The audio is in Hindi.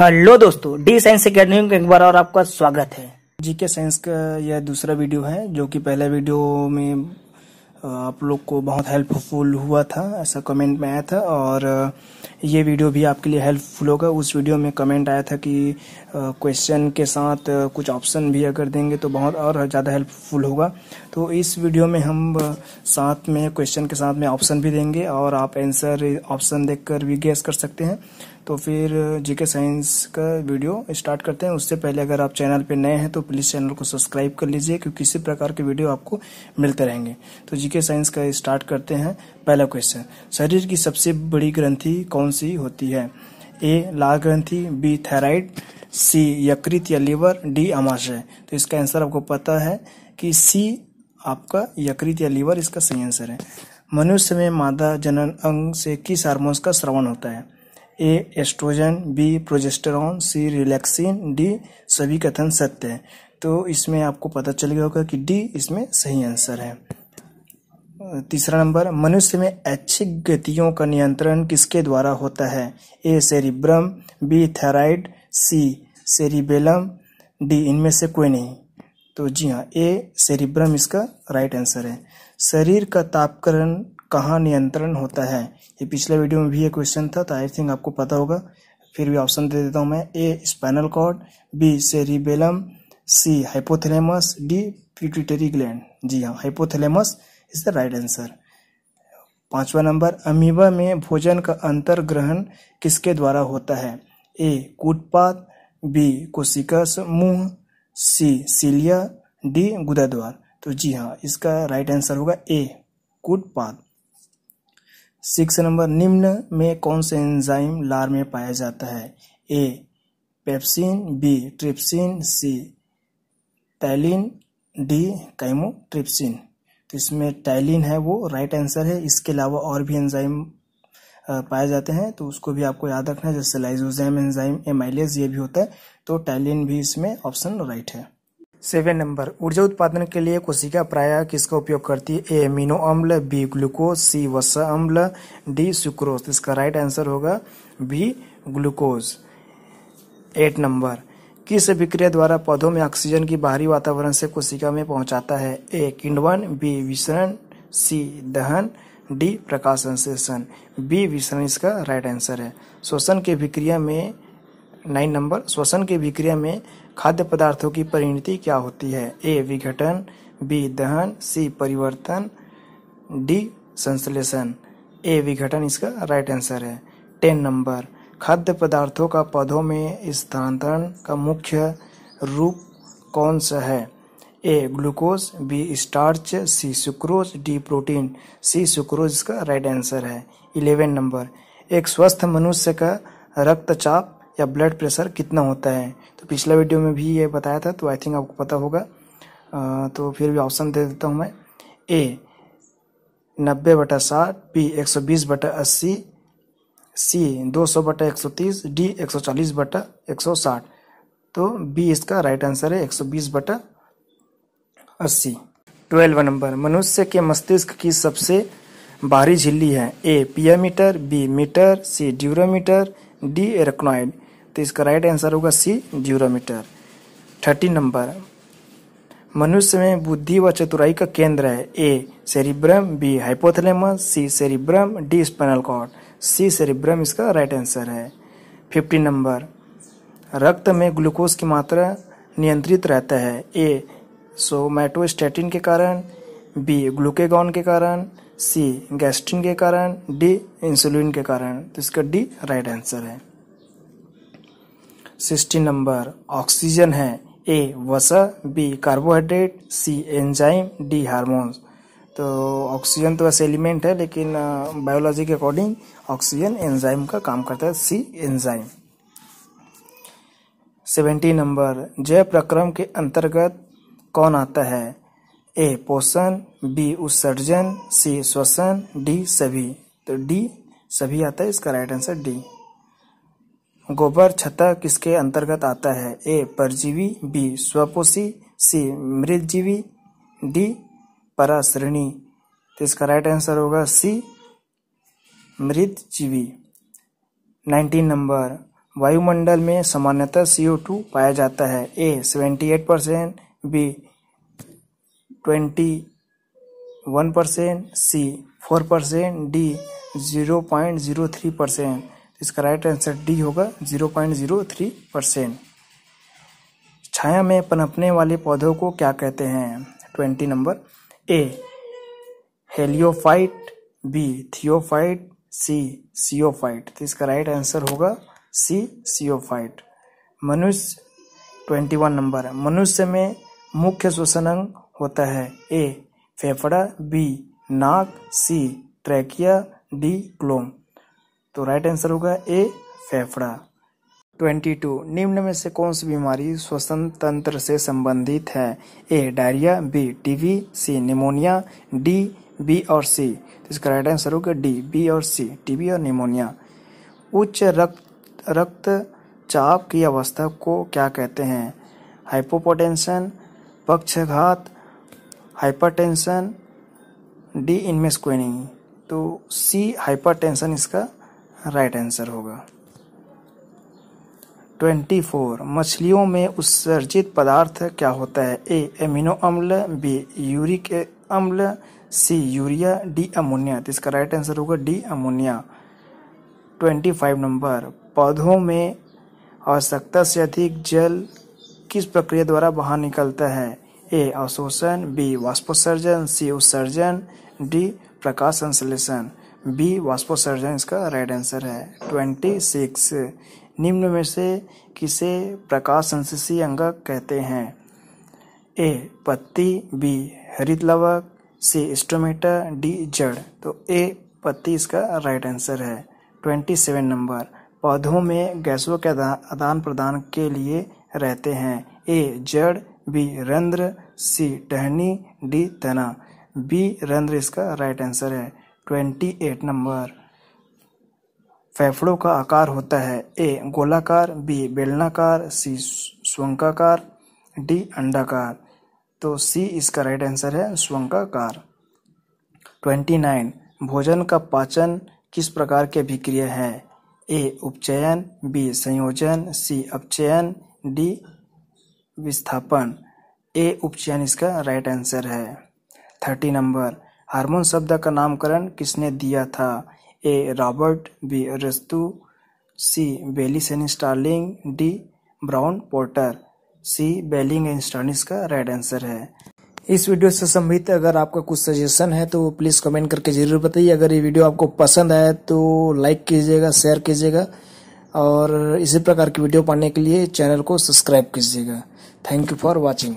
हेलो दोस्तों डी साइंस अकेडमी में एक बार और आपका स्वागत है जीके साइंस का यह दूसरा वीडियो है जो कि पहला वीडियो में आप लोग को बहुत हेल्पफुल हुआ था ऐसा कमेंट में आया था और ये वीडियो भी आपके लिए हेल्पफुल होगा उस वीडियो में कमेंट आया था कि क्वेश्चन के साथ कुछ ऑप्शन भी अगर देंगे तो बहुत और ज़्यादा हेल्पफुल होगा तो इस वीडियो में हम साथ में क्वेश्चन के साथ में ऑप्शन भी देंगे और आप आंसर ऑप्शन देखकर भी गेस कर सकते हैं तो फिर जीके साइंस का वीडियो स्टार्ट करते हैं उससे पहले अगर आप चैनल पर नए हैं तो प्लीज़ चैनल को सब्सक्राइब कर लीजिए क्योंकि किसी प्रकार के वीडियो आपको मिलते रहेंगे तो जीके साइंस का स्टार्ट करते हैं पहला क्वेश्चन शरीर की सबसे बड़ी ग्रंथि कौन सी होती है ए लाल ग्रंथि बी थैराइड सी यकृत या लीवर डी आमाशय तो इसका आंसर आपको पता है कि सी आपका यकृत या लीवर इसका सही आंसर है मनुष्य में मादा जनन अंग से किस हार्मोन्स का श्रवण होता है A oestrogen B progesterone C relaxin D सभी कथन सत्य है तो इसमें आपको पता चल गया होगा कि डी इसमें सही आंसर है तीसरा नंबर मनुष्य में ऐच्छिक गतियों का नियंत्रण किसके द्वारा होता है A cerebrum B thyroid C cerebellum D इनमें से कोई नहीं तो जी हाँ ए सेरिब्रम इसका राइट आंसर है शरीर का तापकरण कहाँ नियंत्रण होता है ये पिछले वीडियो में भी ये क्वेश्चन था तो आई थिंक आपको पता होगा फिर भी ऑप्शन दे देता हूँ मैं A spinal cord B cerebellum C hypothalamus D pituitary gland जी हाँ hypothalamus is the right answer पांचवा नंबर अमीबा में भोजन का अंतर ग्रहण किसके द्वारा होता है ए कूटपात बी कोशिका समूह सी सीलिया डी द्वार तो जी हाँ इसका राइट आंसर होगा ए कूटपात सिक्स नंबर निम्न में कौन से एंजाइम लार में पाया जाता है A pepsin B trypsin C ptyalin D chymotrypsin तो इसमें टाइलिन है वो राइट आंसर है इसके अलावा और भी एंजाइम पाए जाते हैं तो उसको भी आपको याद रखना है जैसे लाइजोजैम एंजाइम एमाइलेज ये भी होता है तो टाइलिन भी इसमें ऑप्शन राइट है सेवन नंबर ऊर्जा उत्पादन के लिए कोशिका प्राय किसका उपयोग करती है ए अमीनो अम्ल बी ग्लूकोज सी वसा अम्ल डी सुक्रोज इसका राइट आंसर होगा बी ग्लूकोज एट नंबर किस विक्रिया द्वारा पौधों में ऑक्सीजन की बाहरी वातावरण से कोशिका में पहुंचाता है ए किण्वन बी विसरण सी दहन डी प्रकाश संश्लेषण बी विसरण इसका राइट आंसर है श्वसन के विक्रिया में नाइन नंबर श्वसन के विक्रिया में खाद्य पदार्थों की परिणति क्या होती है ए विघटन बी दहन सी परिवर्तन डी संश्लेषण ए विघटन इसका राइट आंसर है टेन नंबर खाद्य पदार्थों का पौधों में स्थानांतरण का मुख्य रूप कौन सा है A glucose B starch C sucrose D protein C sucrose इसका राइट आंसर है इलेवन नंबर एक स्वस्थ मनुष्य का रक्तचाप या ब्लड प्रेशर कितना होता है तो पिछले वीडियो में भी ये बताया था तो आई थिंक आपको पता होगा आ, तो फिर भी ऑप्शन दे देता हूँ मैं ए नब्बे बटा साठ बी एक सौ बीस बटा अस्सी सी दो सौ बटा एक सौ तीस डी एक सौ चालीस बटा एक सौ साठ तो बी इसका राइट आंसर है एक सौ बीस बटा अस्सी ट्वेल्व नंबर मनुष्य के मस्तिष्क की सबसे बाहरी झिल्ली है A pia mater B mater C dura mater D arachnoid तो इसका राइट आंसर होगा सी ड्यूरोमीटर थर्टीन नंबर मनुष्य में बुद्धि व चतुराई का केंद्र है A cerebrum B hypothalamus C cerebrum D spinal cord C cerebrum इसका राइट आंसर है फिफ्टीन नंबर रक्त में ग्लूकोज की मात्रा नियंत्रित रहता है ए सोमैटोस्टेटिन के कारण बी ग्लूकेगॉन के कारण सी गैस्ट्रिन के कारण डी इंसुलिन के कारण तो इसका डी राइट आंसर है सिक्सटीन नंबर ऑक्सीजन है ए वसा B carbohydrate C enzyme D hormones तो ऑक्सीजन तो वैसे एलिमेंट है लेकिन बायोलॉजी uh, के अकॉर्डिंग ऑक्सीजन एंजाइम का काम करता है सी एंजाइम सेवेंटी नंबर जैव प्रक्रम के अंतर्गत कौन आता है ए पोषण बी उत्सर्जन सी श्वसन डी सभी तो डी सभी आता है इसका राइट आंसर डी गोबर छता किसके अंतर्गत आता है ए परजीवी बी स्वपोषी सी मृतजीवी डी पराश्रेणी तो इसका राइट आंसर होगा सी मृत जीवी नाइनटीन नंबर वायुमंडल में सामान्यतः सीओ टू पाया जाता है A seventy eight percent B twenty one percent C four percent D zero point zero three percent इसका राइट आंसर डी होगा zero point zero three percent छाया में पनपने वाले पौधों को क्या कहते हैं twenty number A heliophyte B थियोफाइट सी सीओफाइट तो इसका राइट आंसर होगा सी सीओफाइट मनुष्य ट्वेंटी वन नंबर है मनुष्य में मुख्य श्वसन अंग होता है ए फेफड़ा बी नाक सी ट्रैकिया डी क्लोम तो राइट आंसर होगा ए फेफड़ा ट्वेंटी टू निम्न में से कौन सी बीमारी श्वसन तंत्र से संबंधित है A diarrhoea B TB C pneumonia D B और सी तो इसका राइट आंसर होगा डी बी और सी टीबी और निमोनिया उच्च रक्त रक्त चाप की अवस्था को क्या कहते हैं हाइपोपोटेंशन पक्षघात हाइपरटेंशन डी इनमें से कोई नहीं तो सी हाइपरटेंशन इसका राइट आंसर होगा ट्वेंटी फोर मछलियों में उत्सर्जित पदार्थ क्या होता है ए एमिनो अम्ल बी यूरिक अम्ल सी यूरिया डी अमोनिया तो इसका राइट आंसर होगा D ammonia twenty five number पौधों में आवश्यकता से अधिक जल किस प्रक्रिया द्वारा बाहर निकलता है ए अवशोषण बी वाष्पोसर्जन सी उत्सर्जन डी प्रकाश संश्लेषण बी वाष्पोसर्जन इसका राइट आंसर है ट्वेंटी सिक्स निम्न में से किसे प्रकाश संश्लेषी अंग कहते हैं ए पत्ती बी हरित लवक सी स्टोमेटा डी जड़ तो ए पत्ती इसका राइट आंसर है ट्वेंटी सेवन नंबर पौधों में गैसों के आदान प्रदान के लिए रहते हैं ए जड़ बी रंध्र सी टहनी डी तना बी रंध्र इसका राइट आंसर है ट्वेंटी एट नंबर फेफड़ों का आकार होता है ए गोलाकार बी बेलनाकार सी स्वंकाकार डी अंडाकार तो सी इसका राइट आंसर है स्वंगाकार ट्वेंटी नाइन भोजन का पाचन किस प्रकार के अभिक्रिया है ए उपचयन बी संयोजन सी अपचयन डी विस्थापन ए उपचयन इसका राइट आंसर है थर्टी नंबर हार्मोन शब्द का नामकरण किसने दिया था ए रॉबर्ट बी रस्तु C Bayliss Starling D Brown Porter C Bayliss and Starling का राइट आंसर है इस वीडियो से संबंधित अगर आपका कुछ सजेशन है तो प्लीज़ कमेंट करके ज़रूर बताइए अगर ये वीडियो आपको पसंद आए तो लाइक कीजिएगा शेयर कीजिएगा और इसी प्रकार की वीडियो पाने के लिए चैनल को सब्सक्राइब कीजिएगा थैंक यू फॉर वॉचिंग